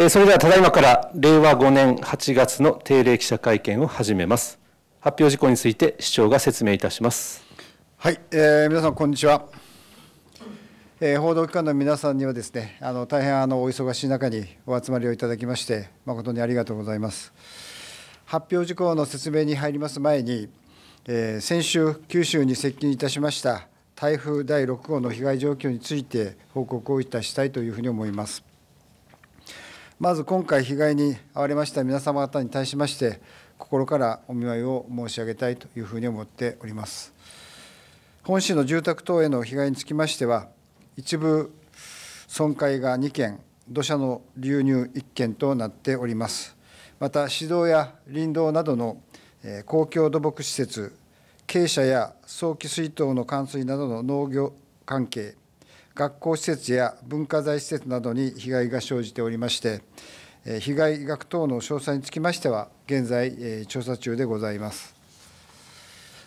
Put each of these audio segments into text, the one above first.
えそれではただいまから令和5年8月の定例記者会見を始めます。発表事項について市長が説明いたします。はい、えー、皆さんこんにちは。えー、報道機関の皆さんにはですね、あの大変あのお忙しい中にお集まりをいただきまして誠にありがとうございます。発表事項の説明に入ります前に、えー、先週九州に接近いたしました台風第6号の被害状況について報告をいたしたいというふうに思います。まず今回、被害に遭われました皆様方に対しまして、心からお見舞いを申し上げたいというふうに思っております。本市の住宅等への被害につきましては、一部損壊が2件、土砂の流入1件となっております。また、市道や林道などの公共土木施設、傾斜や早期水筒の冠水などの農業関係、学校施設や文化財施設などに被害が生じておりまして、被害額等の詳細につきましては、現在、調査中でございます。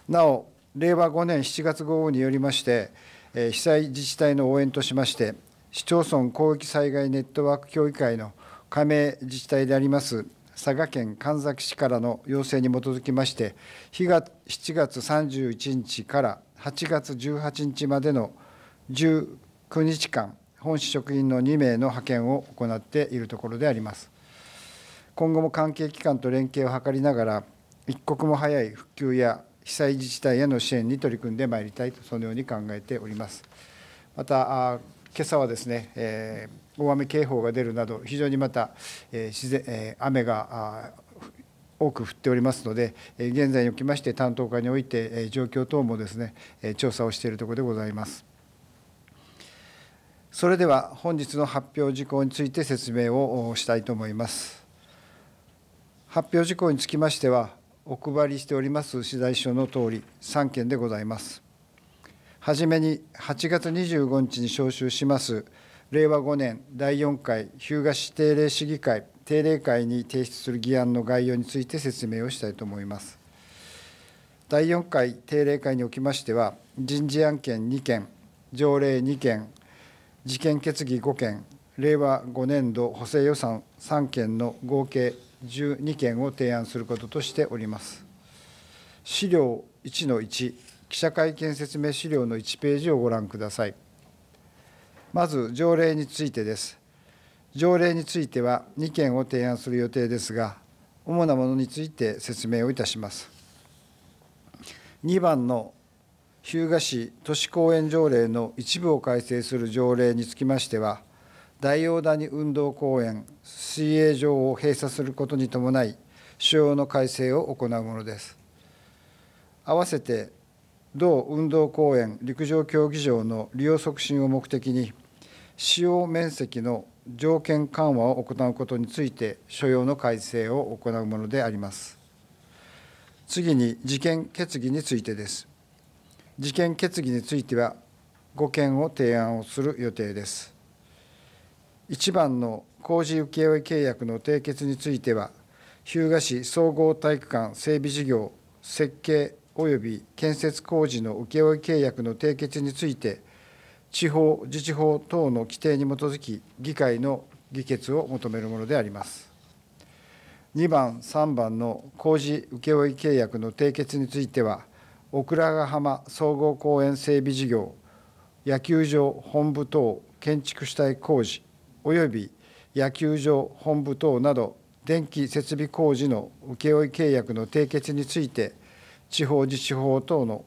なお、令和5年7月豪雨によりまして、被災自治体の応援としまして、市町村広域災害ネットワーク協議会の加盟自治体であります佐賀県神埼市からの要請に基づきまして、7月31日から8月18日までの1 9日間、本市職員の2名の派遣を行っているところであります。今後も関係機関と連携を図りながら、一刻も早い復旧や被災自治体への支援に取り組んでまいりたいと、そのように考えております。また、今朝はですね、えー、大雨警報が出るなど、非常にまた、えー、自然えー、雨が多く降っておりますので、現在におきまして、担当課において状況等もですね調査をしているところでございます。それでは本日の発表事項について説明をしたいと思います。発表事項につきましては、お配りしております資材書の通り3件でございます。はじめに8月25日に召集します令和5年第4回日向市定例市議会定例会に提出する議案の概要について説明をしたいと思います。第4回定例会におきましては人事案件2件条例2件事件決議5件、令和5年度補正予算3件の合計12件を提案することとしております。資料1の1、記者会見説明資料の1ページをご覧ください。まず条例についてです。条例については2件を提案する予定ですが、主なものについて説明をいたします。2番の日向市都市公園条例の一部を改正する条例につきましては、大王谷運動公園水泳場を閉鎖することに伴い、主要の改正を行うものです。合わせて、同運動公園陸上競技場の利用促進を目的に、使用面積の条件緩和を行うことについて、所要の改正を行うものであります。次に、事件決議についてです。事件決議についてはご件を提案をする予定です。1番の工事請負契約の締結については、日向市総合体育館整備事業、設計及び建設工事の請負契約の締結について、地方自治法等の規定に基づき、議会の議決を求めるものであります。2番、3番の工事請負契約の締結については、奥良ヶ浜総合公園整備事業野球場本部等建築主体工事及び野球場本部等など電気設備工事の請負契約の締結について地方自治法等の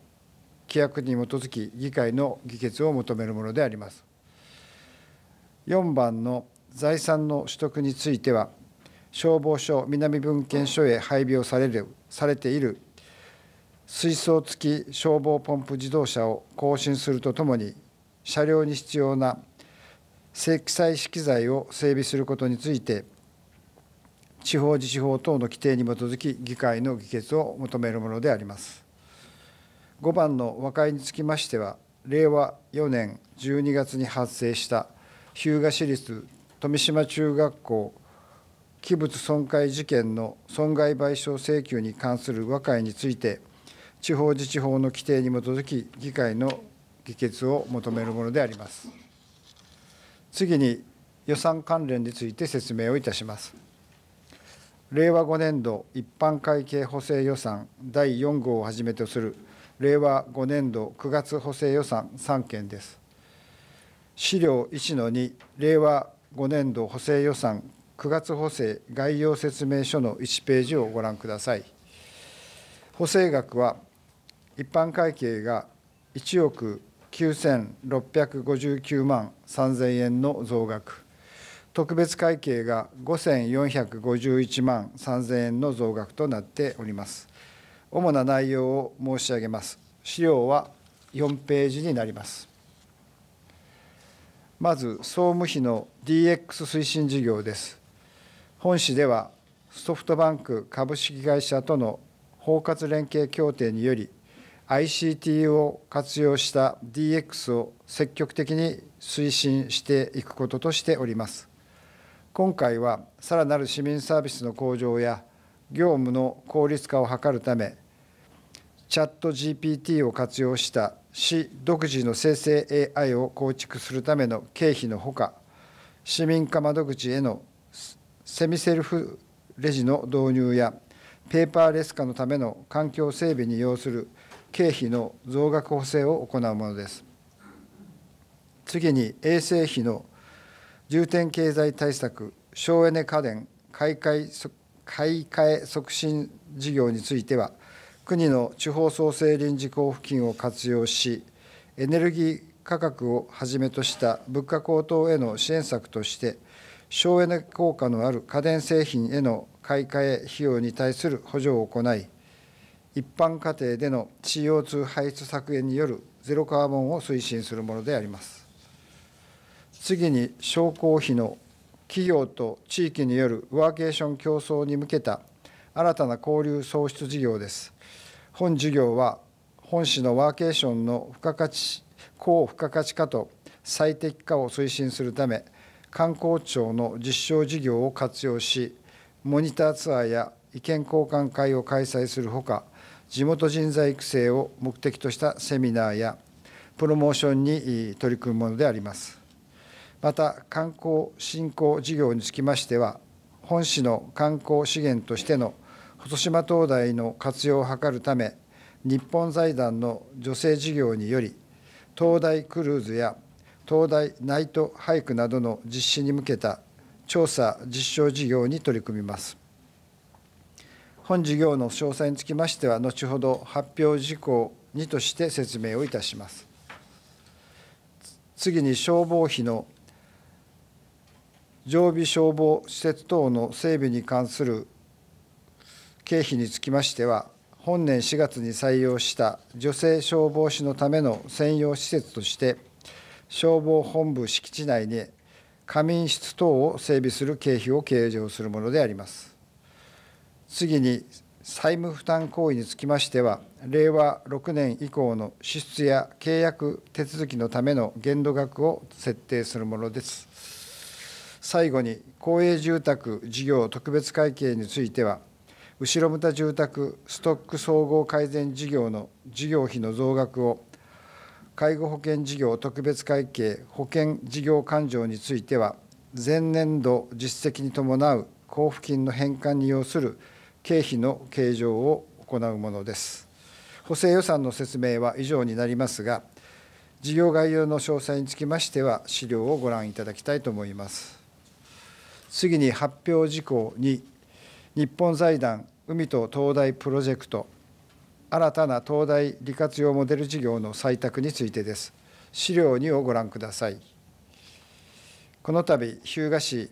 規約に基づき議会の議決を求めるものであります。4番の財産の取得については消防署南文献署へ配備をされるされている水槽付き消防ポンプ自動車を更新するとともに車両に必要な積載資機材を整備することについて地方自治法等の規定に基づき議会の議決を求めるものであります。5番の和解につきましては令和4年12月に発生した日向市立富島中学校器物損壊事件の損害賠償請求に関する和解について地方自治法の規定に基づき、議会の議決を求めるものであります。次に、予算関連について説明をいたします。令和5年度一般会計補正予算第4号をはじめとする令和5年度9月補正予算3件です。資料1の2、令和5年度補正予算9月補正概要説明書の1ページをご覧ください。補正額は一般会計が1億9659万3000円の増額、特別会計が5451万3000円の増額となっております。主な内容を申し上げます。資料は4ページになります。まず、総務費の DX 推進事業です。本市では、ソフトバンク株式会社との包括連携協定により、ICT を活用した DX を積極的に推進していくこととしております。今回はさらなる市民サービスの向上や業務の効率化を図るためチャット GPT を活用した市独自の生成 AI を構築するための経費のほか市民化窓口へのセミセルフレジの導入やペーパーレス化のための環境整備に要する経費の増額補正を行うものです。次に衛生費の重点経済対策、省エネ家電買い替え買い替え促進事業については、国の地方創生臨時交付金を活用し、エネルギー価格をはじめとした物価高騰への支援策として、省エネ効果のある家電製品への買い替え費用に対する補助を行い、一般家庭での CO2 排出削減によるゼロカーボンを推進するものであります。次に、商工費の企業と地域によるワーケーション競争に向けた新たな交流創出事業です。本事業は、本市のワーケーションの付加価値、高付加価値化と最適化を推進するため、観光庁の実証事業を活用し、モニターツアーや意見交換会を開催するほか、地元人材育成を目的としたセミナーやプロモーションに取り組むものであります。また観光振興事業につきましては本市の観光資源としての細島灯台の活用を図るため日本財団の助成事業により灯台クルーズや灯台ナイトハイクなどの実施に向けた調査実証事業に取り組みます。本事業の詳細につきましては、後ほど発表事項にとして説明をいたします。次に消防費の常備消防施設等の整備に関する経費につきましては、本年4月に採用した女性消防士のための専用施設として、消防本部敷地内に仮眠室等を整備する経費を計上するものであります。次に債務負担行為につきましては、令和6年以降の支出や契約手続きのための限度額を設定するものです。最後に、公営住宅事業特別会計については、後ろ向田住宅ストック総合改善事業の事業費の増額を、介護保険事業特別会計保険事業勘定については、前年度実績に伴う交付金の返還に要する経費の計上を行うものです。補正予算の説明は以上になりますが、事業概要の詳細につきましては、資料をご覧いただきたいと思います。次に発表事項に、日本財団海と東大プロジェクト、新たな東大利活用モデル事業の採択についてです。資料2をご覧ください。この度、日向市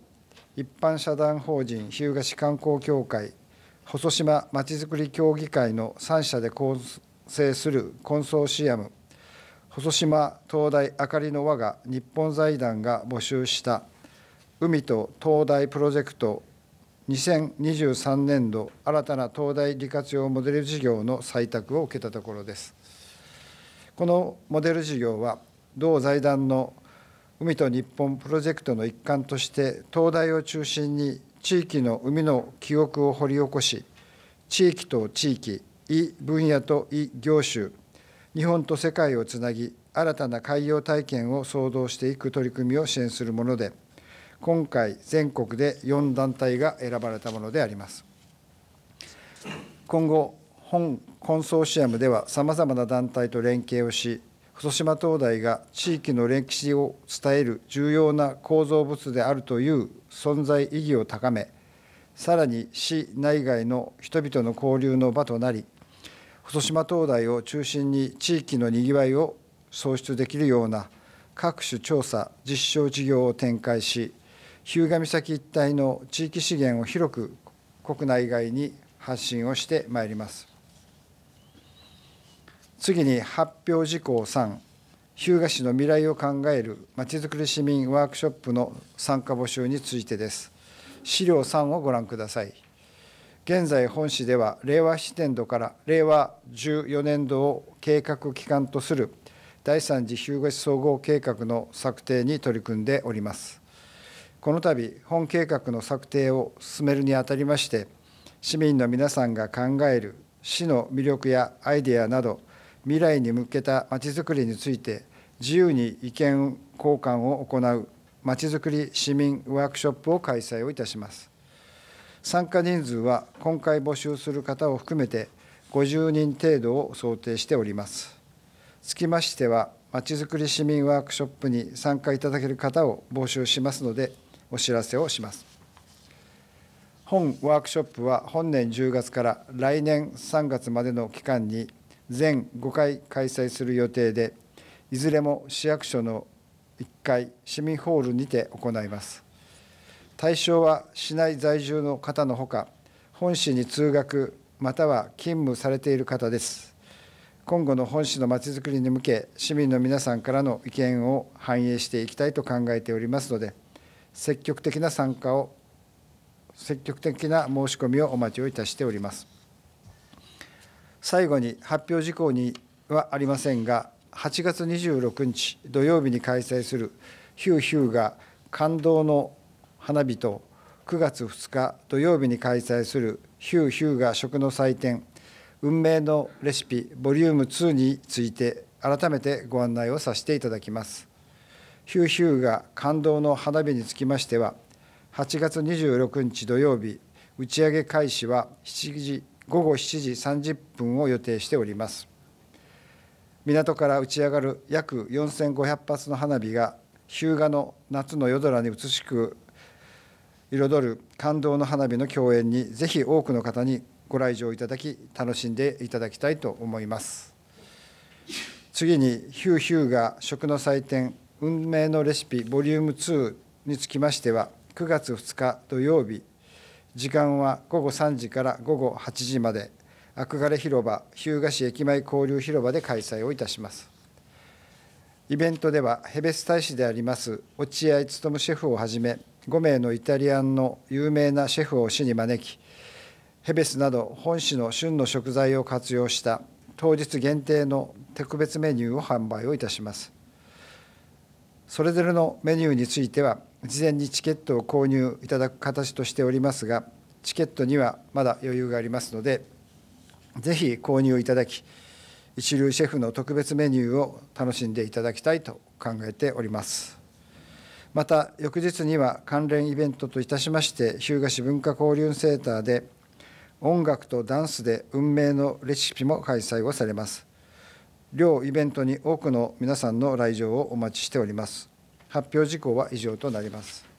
一般社団法人日向市観光協会細島まちづくり協議会の3社で構成するコンソーシアム細島灯台明かりの輪が日本財団が募集した海と灯台プロジェクト2023年度新たな灯台利活用モデル事業の採択を受けたところです。このモデル事業は同財団の海と日本プロジェクトの一環として灯台を中心に地域の海の記憶を掘り起こし、地域と地域、異分野と異業種、日本と世界をつなぎ、新たな海洋体験を創造していく取り組みを支援するもので、今回、全国で4団体が選ばれたものであります。今後、本コンソーシアムでは、さまざまな団体と連携をし、細島灯台が地域の歴史を伝える重要な構造物であるという存在意義を高めさらに市内外の人々の交流の場となり細島灯台を中心に地域のにぎわいを創出できるような各種調査実証事業を展開し日向岬一帯の地域資源を広く国内外に発信をしてまいります。次に発表事項3日向市の未来を考えるまちづくり市民ワークショップの参加募集についてです資料3をご覧ください現在本市では令和7年度から令和14年度を計画期間とする第3次日向市総合計画の策定に取り組んでおりますこの度本計画の策定を進めるにあたりまして市民の皆さんが考える市の魅力やアイデアなど未来に向けたまちづくりについて自由に意見交換を行うまちづくり市民ワークショップを開催をいたします参加人数は今回募集する方を含めて50人程度を想定しておりますつきましてはまちづくり市民ワークショップに参加いただける方を募集しますのでお知らせをします本ワークショップは本年10月から来年3月までの期間に全5回開催する予定でいずれも市役所の1階市民ホールにて行います対象は市内在住の方のほか本市に通学または勤務されている方です今後の本市のまちづくりに向け市民の皆さんからの意見を反映していきたいと考えておりますので積極的な参加を積極的な申し込みをお待ちをいたしております最後に発表事項にはありませんが、8月26日土曜日に開催するヒューヒューが感動の花火と9月2日土曜日に開催するヒューヒューが食の祭典運命のレシピボリューム2について改めてご案内をさせていただきます。ヒューヒューが感動の花火につきましては8月26日土曜日打ち上げ開始は7時午後7時30分を予定しております港から打ち上がる約4500発の花火が日向の夏の夜空に美しく彩る感動の花火の共演にぜひ多くの方にご来場いただき楽しんでいただきたいと思います次にヒューヒューが食の祭典運命のレシピボリューム2につきましては9月2日土曜日時間は午後3時から午後8時まで憧れ広場日向市駅前交流広場で開催をいたしますイベントではヘベス大使であります落合勉シェフをはじめ5名のイタリアンの有名なシェフを市に招きヘベスなど本市の旬の食材を活用した当日限定の特別メニューを販売をいたしますそれぞれのメニューについては事前にチケットを購入いただく形としておりますが、チケットにはまだ余裕がありますので、ぜひ購入いただき、一流シェフの特別メニューを楽しんでいただきたいと考えております。また、翌日には関連イベントといたしまして、日向市文化交流センターで、音楽とダンスで運命のレシピも開催をされます。両イベントに多くの皆さんの来場をお待ちしております。発表事項は以上となります。